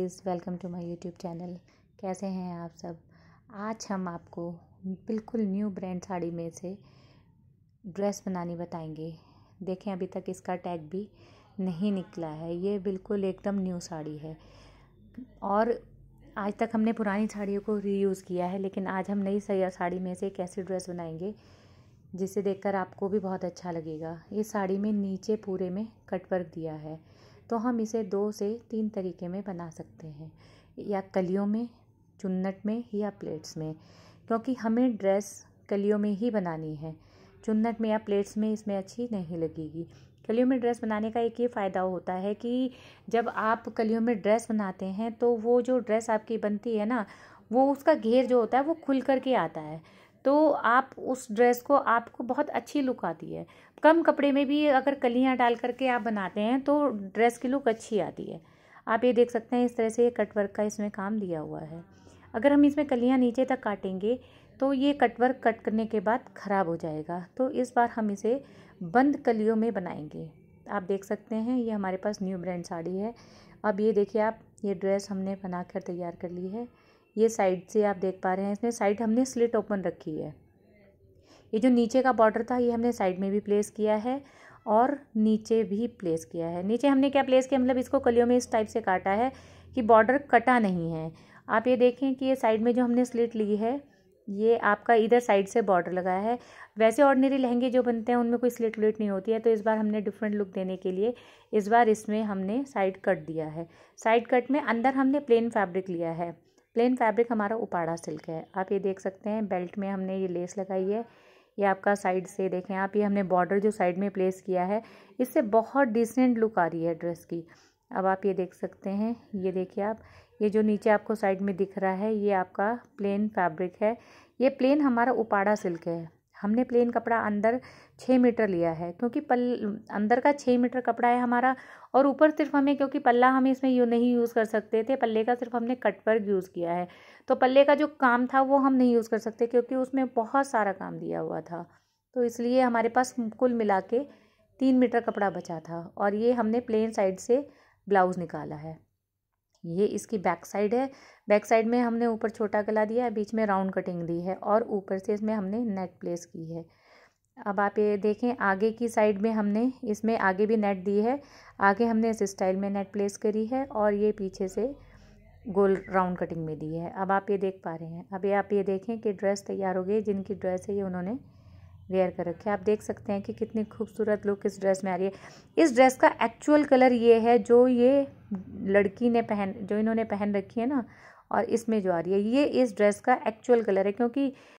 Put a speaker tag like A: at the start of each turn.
A: guys welcome to my YouTube channel कैसे हैं आप सब आज हम आपको बिल्कुल न्यू ब्रांड साड़ी में से ड्रेस बनानी बताएंगे देखें अभी तक इसका टैग भी नहीं निकला है ये बिल्कुल एकदम न्यू साड़ी है और आज तक हमने पुरानी साड़ियों को रीयूज़ किया है लेकिन आज हम नई साड़ी में से एक ऐसी ड्रेस बनाएंगे जिसे देखकर आपको भी बहुत अच्छा लगेगा इस साड़ी में नीचे पूरे में कटवर्क दिया है तो हम इसे दो से तीन तरीके में बना सकते हैं या कलियों में चुन्नट में या प्लेट्स में क्योंकि हमें ड्रेस कलियों में ही बनानी है चुन्नट में या प्लेट्स में इसमें अच्छी नहीं लगेगी कलियों में ड्रेस बनाने का एक ये फ़ायदा होता है कि जब आप कलियों में ड्रेस बनाते हैं तो वो जो ड्रेस आपकी बनती है ना वो उसका घेर जो होता है वो खुल करके आता है तो आप उस ड्रेस को आपको बहुत अच्छी लुक आती है कम कपड़े में भी अगर कलियाँ डाल करके आप बनाते हैं तो ड्रेस की लुक अच्छी आती है आप ये देख सकते हैं इस तरह से ये कटवर्क का इसमें काम दिया हुआ है अगर हम इसमें कलियाँ नीचे तक काटेंगे तो ये कटवर्क कट करने के बाद ख़राब हो जाएगा तो इस बार हम इसे बंद कलियों में बनाएंगे आप देख सकते हैं ये हमारे पास न्यू ब्रांड साड़ी है अब ये देखिए आप ये ड्रेस हमने बना कर तैयार कर ली है ये साइड से आप देख पा रहे हैं इसमें साइड हमने स्लिट ओपन रखी है ये जो नीचे का बॉर्डर था ये हमने साइड में भी प्लेस किया है और नीचे भी प्लेस किया है नीचे हमने क्या प्लेस किया मतलब इसको कलियों में इस टाइप से काटा है कि बॉर्डर कटा नहीं है आप ये देखें कि ये साइड में जो हमने स्लिट ली है ये आपका इधर साइड से बॉर्डर लगाया है वैसे ऑर्डनरी लहंगे जो बनते हैं उनमें कोई स्लिट व्लिट नहीं होती है तो इस बार हमने डिफरेंट लुक देने के लिए इस बार इसमें हमने साइड कट दिया है साइड कट में अंदर हमने प्लेन फैब्रिक लिया है प्लेन फैब्रिक हमारा उपाड़ा सिल्क है आप ये देख सकते हैं बेल्ट में हमने ये लेस लगाई है ये आपका साइड से देखें आप ये हमने बॉर्डर जो साइड में प्लेस किया है इससे बहुत डिसेंट लुक आ रही है ड्रेस की अब आप ये देख सकते हैं ये देखिए आप ये जो नीचे आपको साइड में दिख रहा है ये आपका प्लेन फैब्रिक है ये प्लेन हमारा उपाड़ा सिल्क है हमने प्लेन कपड़ा अंदर छः मीटर लिया है क्योंकि पल अंदर का छः मीटर कपड़ा है हमारा और ऊपर सिर्फ हमें क्योंकि पल्ला हम इसमें यू नहीं यूज़ कर सकते थे पल्ले का सिर्फ हमने कट वर्क यूज़ किया है तो पल्ले का जो काम था वो हम नहीं यूज़ कर सकते क्योंकि उसमें बहुत सारा काम दिया हुआ था तो इसलिए हमारे पास कुल मिला के तीन मीटर कपड़ा बचा था और ये हमने प्लेन साइड से ब्लाउज़ निकाला है ये इसकी बैक साइड है बैक साइड में हमने ऊपर छोटा गला दिया है बीच में राउंड कटिंग दी है और ऊपर से इसमें हमने नेट प्लेस की है अब आप ये देखें आगे की साइड में हमने इसमें आगे भी नेट दी है आगे हमने इस स्टाइल में नेट प्लेस करी है और ये पीछे से गोल राउंड कटिंग में दी है अब आप ये देख पा रहे हैं अभी आप ये देखें कि ड्रेस तैयार हो गई जिनकी ड्रेस है ये उन्होंने वेयर कर रखे आप देख सकते हैं कि कितनी खूबसूरत लुक इस ड्रेस में आ रही है इस ड्रेस का एक्चुअल कलर ये है जो ये लड़की ने पहन जो इन्होंने पहन रखी है ना और इसमें जो आ रही है ये इस ड्रेस का एक्चुअल कलर है क्योंकि